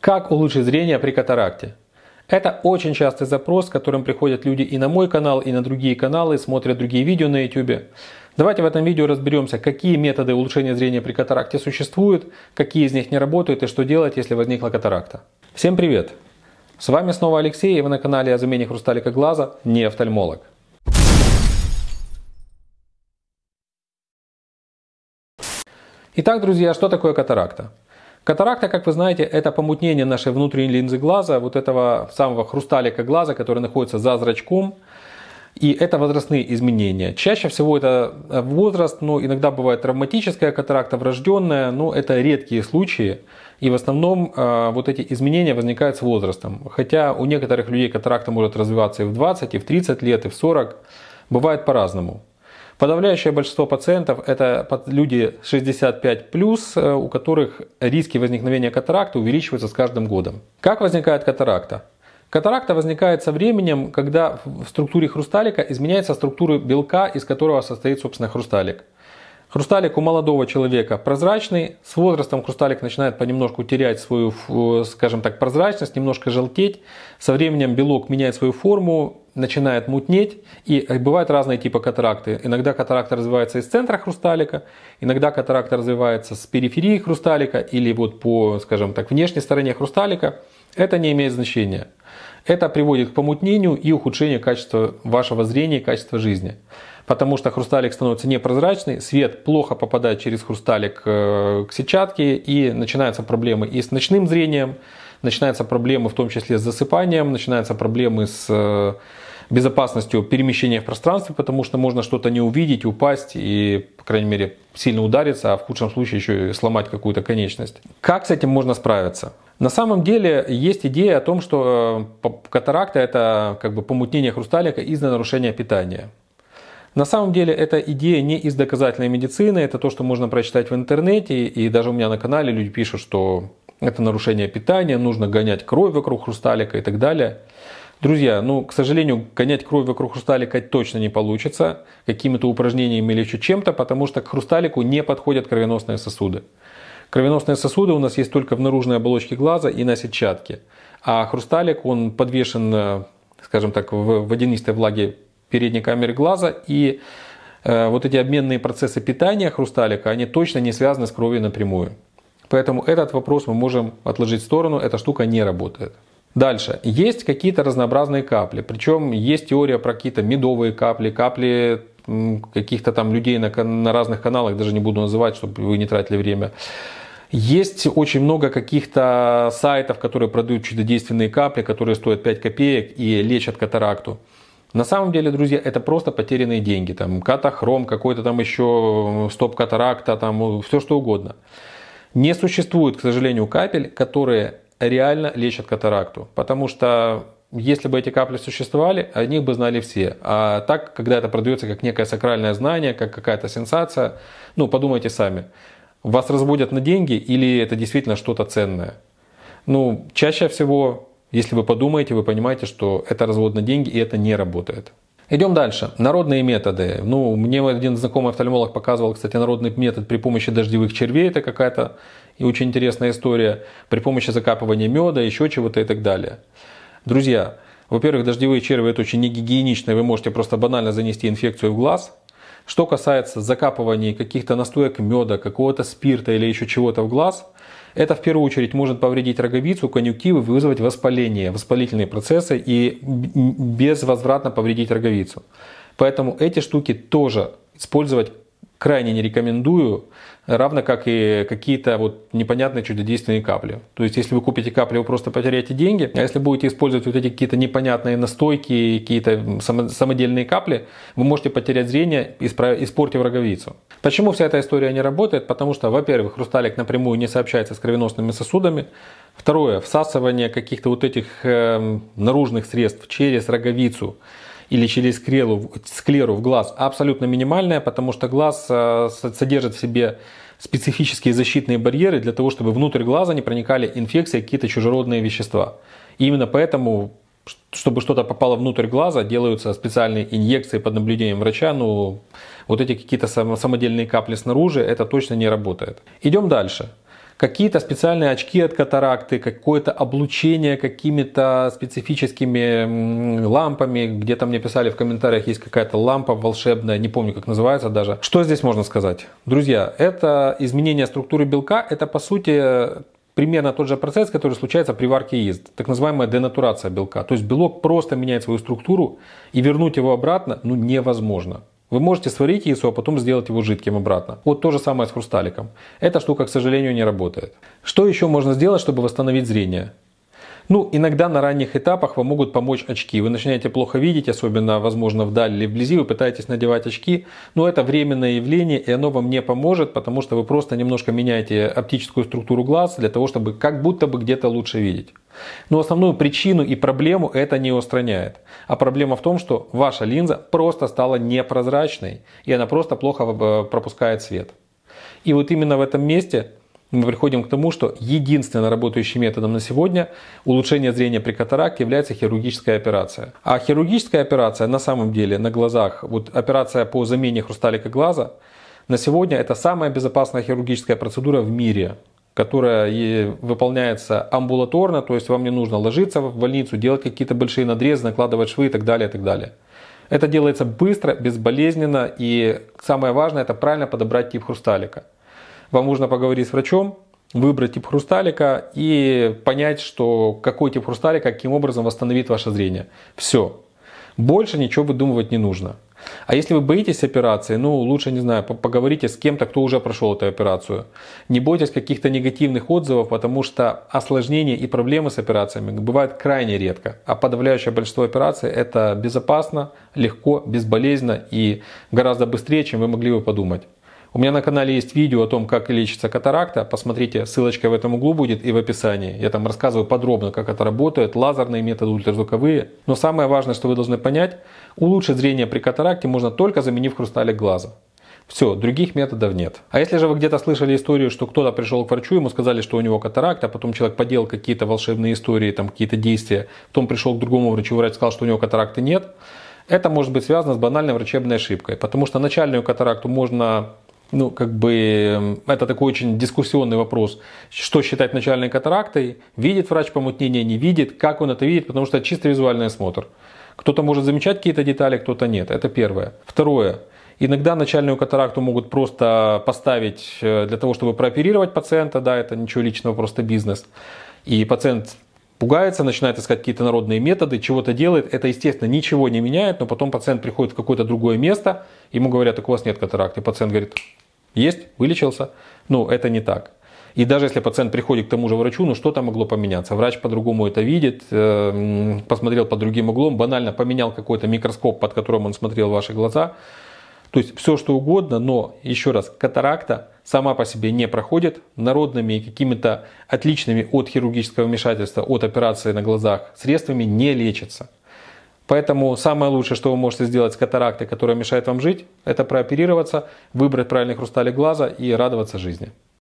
Как улучшить зрение при катаракте? Это очень частый запрос, с которым приходят люди и на мой канал, и на другие каналы, смотрят другие видео на YouTube. Давайте в этом видео разберемся, какие методы улучшения зрения при катаракте существуют, какие из них не работают и что делать, если возникла катаракта. Всем привет! С вами снова Алексей, и вы на канале о замене хрусталика глаза, не офтальмолог. Итак, друзья, что такое катаракта? Катаракта, как вы знаете, это помутнение нашей внутренней линзы глаза, вот этого самого хрусталика глаза, который находится за зрачком. И это возрастные изменения. Чаще всего это э, возраст, но иногда бывает травматическая катаракта, врожденная, но это редкие случаи. И в основном э, вот эти изменения возникают с возрастом. Хотя у некоторых людей катаракта может развиваться и в 20, и в 30 лет, и в 40. Бывает по-разному. Подавляющее большинство пациентов это люди 65+, э, у которых риски возникновения катаракты увеличиваются с каждым годом. Как возникает катаракта? Катаракта возникает со временем, когда в структуре хрусталика изменяется структура белка, из которого состоит, собственно, хрусталик. Хрусталик у молодого человека прозрачный, с возрастом хрусталик начинает понемножку терять свою, э, скажем так, прозрачность, немножко желтеть. Со временем белок меняет свою форму, начинает мутнеть, и бывают разные типы катаракты. Иногда катаракта развивается из центра хрусталика, иногда катаракта развивается с периферии хрусталика или вот по, скажем так, внешней стороне хрусталика. Это не имеет значения. Это приводит к помутнению и ухудшению качества вашего зрения и качества жизни. Потому что хрусталик становится непрозрачный, свет плохо попадает через хрусталик э, к сетчатке, и начинаются проблемы и с ночным зрением, начинаются проблемы в том числе с засыпанием, начинаются проблемы с э, безопасностью перемещения в пространстве, потому что можно что-то не увидеть, упасть и, по крайней мере, сильно удариться, а в худшем случае еще и сломать какую-то конечность. Как с этим можно справиться? На самом деле есть идея о том, что э, катаракта это как бы помутнение хрусталика из-за нарушения питания. На самом деле эта идея не из доказательной медицины, это то, что можно прочитать в интернете, и даже у меня на канале люди пишут, что это нарушение питания, нужно гонять кровь вокруг хрусталика и так далее. Друзья, ну, к сожалению, гонять кровь вокруг хрусталика точно не получится, какими-то упражнениями или еще чем-то, потому что к хрусталику не подходят кровеносные сосуды. Кровеносные сосуды у нас есть только в наружной оболочке глаза и на сетчатке. А хрусталик, он подвешен, э, скажем так, в водянистой влаге передней камеры глаза. И э, вот эти обменные процессы питания хрусталика, они точно не связаны с кровью напрямую. Поэтому этот вопрос мы можем отложить в сторону, эта штука не работает. Дальше. Есть какие-то разнообразные капли. Причем есть теория про какие-то медовые капли, капли каких-то там людей на, на разных каналах, даже не буду называть, чтобы вы не тратили время. Есть очень много каких-то сайтов, которые продают чудодейственные капли, которые стоят 5 копеек и лечат катаракту. На самом деле, друзья, это просто потерянные деньги. Там катахром, какой-то там еще стоп-катаракта, там все что угодно. Не существует, к сожалению, капель, которые реально лечат катаракту. Потому что если бы эти капли существовали, о них бы знали все. А так, когда это продается как некое сакральное знание, как какая-то сенсация, ну, подумайте сами. Вас разбудят на деньги или это действительно что-то ценное? Ну, чаще всего, если вы подумаете, вы понимаете, что это развод на деньги и это не работает. Идем дальше. Народные методы. Ну, мне один знакомый офтальмолог показывал, кстати, народный метод при помощи дождевых червей. Это какая-то и очень интересная история, при помощи закапывания меда, еще чего-то и так далее. Друзья, во-первых, дождевые черви это очень негигиенично, вы можете просто банально занести инфекцию в глаз. Что касается закапывания каких-то настоек меда, какого-то спирта или еще чего-то в глаз, это в первую очередь может повредить роговицу, конъюнктивы, вызвать воспаление, воспалительные процессы и безвозвратно повредить роговицу. Поэтому эти штуки тоже использовать крайне не рекомендую, равно как и какие-то вот непонятные чудодейственные капли. То есть, если вы купите капли, вы просто потеряете деньги, а если будете использовать вот эти какие-то непонятные настойки, какие-то самодельные капли, вы можете потерять зрение, испортив роговицу. Почему вся эта история не работает? Потому что, во-первых, хрусталик напрямую не сообщается с кровеносными сосудами, второе, всасывание каких-то вот этих э, наружных средств через роговицу – или через склеру, склеру в глаз абсолютно минимальная, потому что глаз э, содержит в себе специфические защитные барьеры для того, чтобы внутрь глаза не проникали инфекции, какие-то чужеродные вещества. И именно поэтому, чтобы что-то попало внутрь глаза, делаются специальные инъекции под наблюдением врача. Ну, вот эти какие-то самодельные капли снаружи, это точно не работает. Идем дальше какие-то специальные очки от катаракты, какое-то облучение какими-то специфическими лампами. Где-то мне писали в комментариях, есть какая-то лампа волшебная, не помню, как называется даже. Что здесь можно сказать? Друзья, это изменение структуры белка, это по сути примерно тот же процесс, который случается при варке яиц, так называемая денатурация белка. То есть белок просто меняет свою структуру и вернуть его обратно ну, невозможно. Вы можете сварить яйцо, а потом сделать его жидким обратно. Вот то же самое с хрусталиком. Эта штука, к сожалению, не работает. Что еще можно сделать, чтобы восстановить зрение? Ну, иногда на ранних этапах вам могут помочь очки. Вы начинаете плохо видеть, особенно, возможно, вдали или вблизи, вы пытаетесь надевать очки, но это временное явление, и оно вам не поможет, потому что вы просто немножко меняете оптическую структуру глаз для того, чтобы как будто бы где-то лучше видеть. Но основную причину и проблему это не устраняет. А проблема в том, что ваша линза просто стала непрозрачной, и она просто плохо э, пропускает свет. И вот именно в этом месте мы приходим к тому, что единственным работающим методом на сегодня улучшение зрения при катаракте является хирургическая операция. А хирургическая операция на самом деле на глазах, вот операция по замене хрусталика глаза, на сегодня это самая безопасная хирургическая процедура в мире которая и выполняется амбулаторно, то есть вам не нужно ложиться в больницу, делать какие-то большие надрезы, накладывать швы и так далее, и так далее. Это делается быстро, безболезненно и самое важное это правильно подобрать тип хрусталика. Вам нужно поговорить с врачом, выбрать тип хрусталика и понять, что какой тип хрусталика, каким образом восстановит ваше зрение. Все. Больше ничего выдумывать не нужно. А если вы боитесь операции, ну лучше, не знаю, поговорите с кем-то, кто уже прошел эту операцию. Не бойтесь каких-то негативных отзывов, потому что осложнения и проблемы с операциями бывают крайне редко. А подавляющее большинство операций это безопасно, легко, безболезненно и гораздо быстрее, чем вы могли бы подумать. У меня на канале есть видео о том, как лечится катаракта. Посмотрите, ссылочка в этом углу будет и в описании. Я там рассказываю подробно, как это работает, лазерные методы, ультразвуковые. Но самое важное, что вы должны понять, улучшить зрение при катаракте можно только заменив хрусталик глаза. Все, других методов нет. А если же вы где-то слышали историю, что кто-то пришел к врачу, ему сказали, что у него катаракт, а потом человек подел какие-то волшебные истории, там какие-то действия, потом пришел к другому врачу, врач сказал, что у него катаракты нет, это может быть связано с банальной врачебной ошибкой, потому что начальную катаракту можно ну, как бы, эм, это такой очень дискуссионный вопрос, что считать начальной катарактой, видит врач помутнение, не видит, как он это видит, потому что это чисто визуальный осмотр. Кто-то может замечать какие-то детали, кто-то нет, это первое. Второе, Иногда начальную катаракту могут просто поставить э, для того, чтобы прооперировать пациента, да, это ничего личного, просто бизнес. И пациент пугается, начинает искать какие-то народные методы, чего-то делает. Это, естественно, ничего не меняет, но потом пациент приходит в какое-то другое место, ему говорят, так у вас нет катаракты. Пациент говорит, есть, вылечился. Ну, это не так. И даже если пациент приходит к тому же врачу, ну что-то могло поменяться. Врач по-другому это видит, эм, посмотрел под другим углом, банально поменял какой-то микроскоп, под которым он смотрел ваши глаза. То есть все что угодно, но еще раз, катаракта сама по себе не проходит. Народными и какими-то отличными от хирургического вмешательства, от операции на глазах средствами не лечится. Поэтому самое лучшее, что вы можете сделать с катарактой, которая мешает вам жить, это прооперироваться, выбрать правильный хрусталик глаза и радоваться жизни.